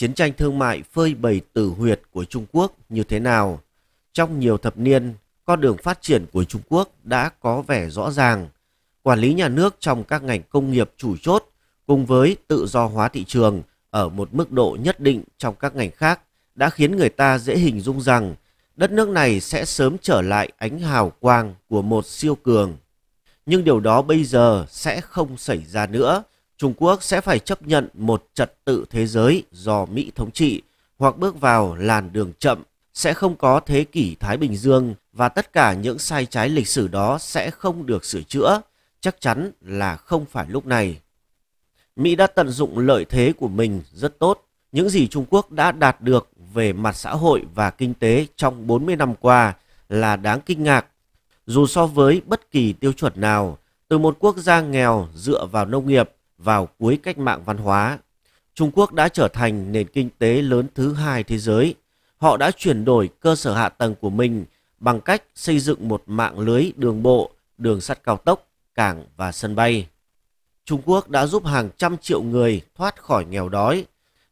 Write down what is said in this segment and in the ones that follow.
chiến tranh thương mại phơi bày tử huyệt của Trung Quốc như thế nào. Trong nhiều thập niên, con đường phát triển của Trung Quốc đã có vẻ rõ ràng. Quản lý nhà nước trong các ngành công nghiệp chủ chốt cùng với tự do hóa thị trường ở một mức độ nhất định trong các ngành khác đã khiến người ta dễ hình dung rằng đất nước này sẽ sớm trở lại ánh hào quang của một siêu cường. Nhưng điều đó bây giờ sẽ không xảy ra nữa Trung Quốc sẽ phải chấp nhận một trật tự thế giới do Mỹ thống trị hoặc bước vào làn đường chậm, sẽ không có thế kỷ Thái Bình Dương và tất cả những sai trái lịch sử đó sẽ không được sửa chữa, chắc chắn là không phải lúc này. Mỹ đã tận dụng lợi thế của mình rất tốt. Những gì Trung Quốc đã đạt được về mặt xã hội và kinh tế trong 40 năm qua là đáng kinh ngạc. Dù so với bất kỳ tiêu chuẩn nào, từ một quốc gia nghèo dựa vào nông nghiệp vào cuối cách mạng văn hóa. Trung Quốc đã trở thành nền kinh tế lớn thứ hai thế giới. Họ đã chuyển đổi cơ sở hạ tầng của mình bằng cách xây dựng một mạng lưới đường bộ, đường sắt cao tốc, cảng và sân bay. Trung Quốc đã giúp hàng trăm triệu người thoát khỏi nghèo đói,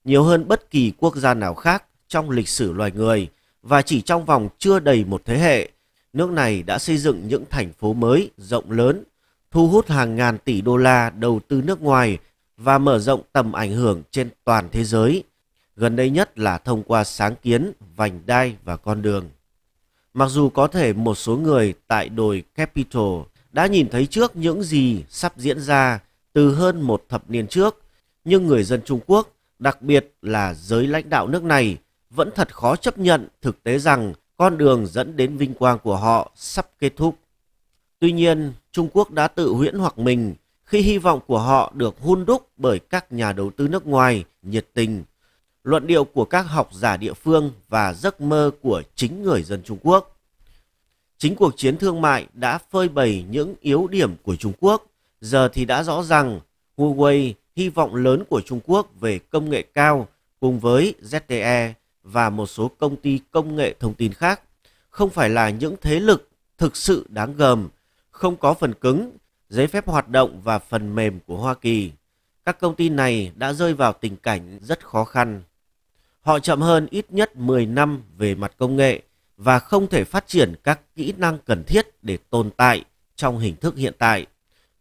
nhiều hơn bất kỳ quốc gia nào khác trong lịch sử loài người và chỉ trong vòng chưa đầy một thế hệ, nước này đã xây dựng những thành phố mới rộng lớn thu hút hàng ngàn tỷ đô la đầu tư nước ngoài và mở rộng tầm ảnh hưởng trên toàn thế giới, gần đây nhất là thông qua sáng kiến, vành đai và con đường. Mặc dù có thể một số người tại đồi Capitol đã nhìn thấy trước những gì sắp diễn ra từ hơn một thập niên trước, nhưng người dân Trung Quốc, đặc biệt là giới lãnh đạo nước này, vẫn thật khó chấp nhận thực tế rằng con đường dẫn đến vinh quang của họ sắp kết thúc. Tuy nhiên, Trung Quốc đã tự huyễn hoặc mình khi hy vọng của họ được hun đúc bởi các nhà đầu tư nước ngoài nhiệt tình, luận điệu của các học giả địa phương và giấc mơ của chính người dân Trung Quốc. Chính cuộc chiến thương mại đã phơi bày những yếu điểm của Trung Quốc, giờ thì đã rõ rằng Huawei hy vọng lớn của Trung Quốc về công nghệ cao cùng với ZTE và một số công ty công nghệ thông tin khác không phải là những thế lực thực sự đáng gờm không có phần cứng, giấy phép hoạt động và phần mềm của Hoa Kỳ. Các công ty này đã rơi vào tình cảnh rất khó khăn. Họ chậm hơn ít nhất 10 năm về mặt công nghệ và không thể phát triển các kỹ năng cần thiết để tồn tại trong hình thức hiện tại.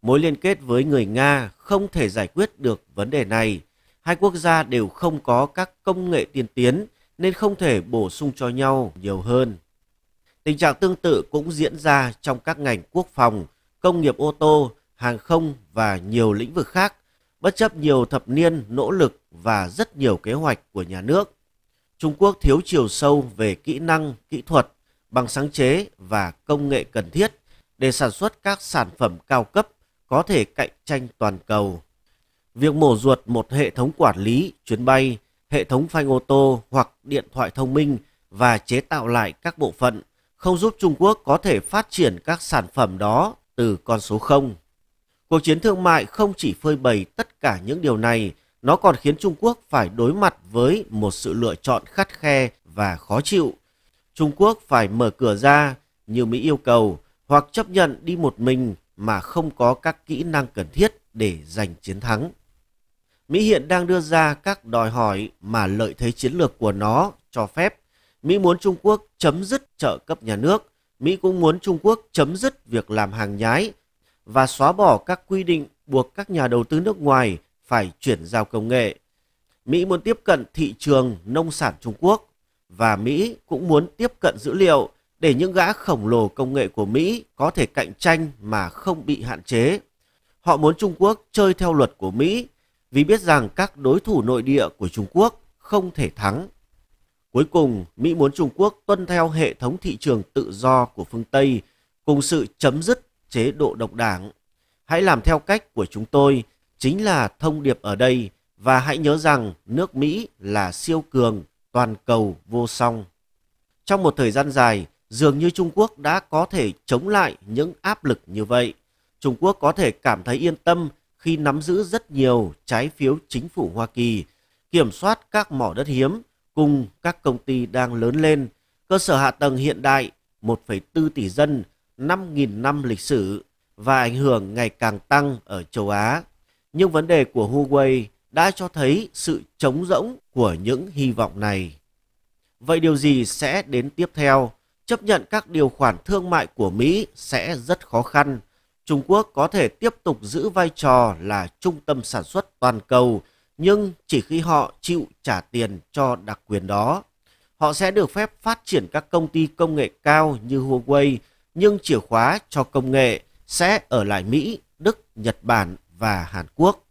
Mối liên kết với người Nga không thể giải quyết được vấn đề này. Hai quốc gia đều không có các công nghệ tiên tiến nên không thể bổ sung cho nhau nhiều hơn. Tình trạng tương tự cũng diễn ra trong các ngành quốc phòng, công nghiệp ô tô, hàng không và nhiều lĩnh vực khác, bất chấp nhiều thập niên nỗ lực và rất nhiều kế hoạch của nhà nước. Trung Quốc thiếu chiều sâu về kỹ năng, kỹ thuật, bằng sáng chế và công nghệ cần thiết để sản xuất các sản phẩm cao cấp có thể cạnh tranh toàn cầu. Việc mổ ruột một hệ thống quản lý, chuyến bay, hệ thống phanh ô tô hoặc điện thoại thông minh và chế tạo lại các bộ phận không giúp Trung Quốc có thể phát triển các sản phẩm đó từ con số 0. Cuộc chiến thương mại không chỉ phơi bày tất cả những điều này, nó còn khiến Trung Quốc phải đối mặt với một sự lựa chọn khắt khe và khó chịu. Trung Quốc phải mở cửa ra như Mỹ yêu cầu hoặc chấp nhận đi một mình mà không có các kỹ năng cần thiết để giành chiến thắng. Mỹ hiện đang đưa ra các đòi hỏi mà lợi thế chiến lược của nó cho phép Mỹ muốn Trung Quốc chấm dứt trợ cấp nhà nước. Mỹ cũng muốn Trung Quốc chấm dứt việc làm hàng nhái và xóa bỏ các quy định buộc các nhà đầu tư nước ngoài phải chuyển giao công nghệ. Mỹ muốn tiếp cận thị trường nông sản Trung Quốc và Mỹ cũng muốn tiếp cận dữ liệu để những gã khổng lồ công nghệ của Mỹ có thể cạnh tranh mà không bị hạn chế. Họ muốn Trung Quốc chơi theo luật của Mỹ vì biết rằng các đối thủ nội địa của Trung Quốc không thể thắng. Cuối cùng, Mỹ muốn Trung Quốc tuân theo hệ thống thị trường tự do của phương Tây cùng sự chấm dứt chế độ độc đảng. Hãy làm theo cách của chúng tôi, chính là thông điệp ở đây và hãy nhớ rằng nước Mỹ là siêu cường, toàn cầu vô song. Trong một thời gian dài, dường như Trung Quốc đã có thể chống lại những áp lực như vậy. Trung Quốc có thể cảm thấy yên tâm khi nắm giữ rất nhiều trái phiếu chính phủ Hoa Kỳ, kiểm soát các mỏ đất hiếm cùng các công ty đang lớn lên, cơ sở hạ tầng hiện đại, 1,4 tỷ dân, 5.000 năm lịch sử và ảnh hưởng ngày càng tăng ở châu Á. Nhưng vấn đề của Huawei đã cho thấy sự trống rỗng của những hy vọng này. Vậy điều gì sẽ đến tiếp theo? Chấp nhận các điều khoản thương mại của Mỹ sẽ rất khó khăn. Trung Quốc có thể tiếp tục giữ vai trò là trung tâm sản xuất toàn cầu nhưng chỉ khi họ chịu trả tiền cho đặc quyền đó. Họ sẽ được phép phát triển các công ty công nghệ cao như Huawei, nhưng chìa khóa cho công nghệ sẽ ở lại Mỹ, Đức, Nhật Bản và Hàn Quốc.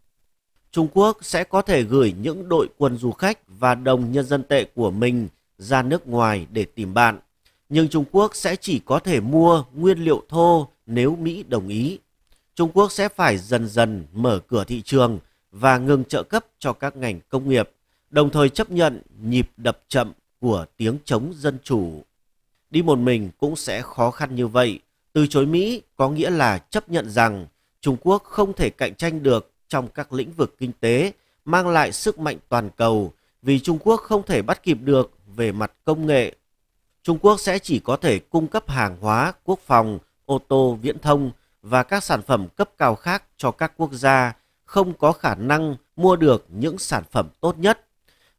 Trung Quốc sẽ có thể gửi những đội quân du khách và đồng nhân dân tệ của mình ra nước ngoài để tìm bạn. Nhưng Trung Quốc sẽ chỉ có thể mua nguyên liệu thô nếu Mỹ đồng ý. Trung Quốc sẽ phải dần dần mở cửa thị trường và ngừng trợ cấp cho các ngành công nghiệp, đồng thời chấp nhận nhịp đập chậm của tiếng chống dân chủ. Đi một mình cũng sẽ khó khăn như vậy. Từ chối Mỹ có nghĩa là chấp nhận rằng Trung Quốc không thể cạnh tranh được trong các lĩnh vực kinh tế, mang lại sức mạnh toàn cầu vì Trung Quốc không thể bắt kịp được về mặt công nghệ. Trung Quốc sẽ chỉ có thể cung cấp hàng hóa, quốc phòng, ô tô, viễn thông và các sản phẩm cấp cao khác cho các quốc gia không có khả năng mua được những sản phẩm tốt nhất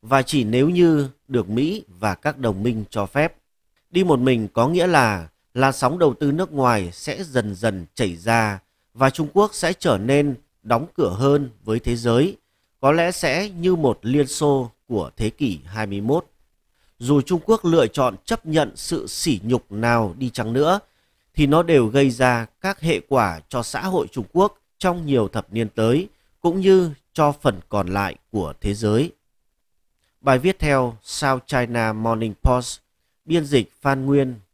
và chỉ nếu như được Mỹ và các đồng minh cho phép. Đi một mình có nghĩa là là sóng đầu tư nước ngoài sẽ dần dần chảy ra và Trung Quốc sẽ trở nên đóng cửa hơn với thế giới, có lẽ sẽ như một Liên Xô của thế kỷ 21. Dù Trung Quốc lựa chọn chấp nhận sự sỉ nhục nào đi chăng nữa, thì nó đều gây ra các hệ quả cho xã hội Trung Quốc trong nhiều thập niên tới – cũng như cho phần còn lại của thế giới. Bài viết theo South China Morning Post, biên dịch Phan Nguyên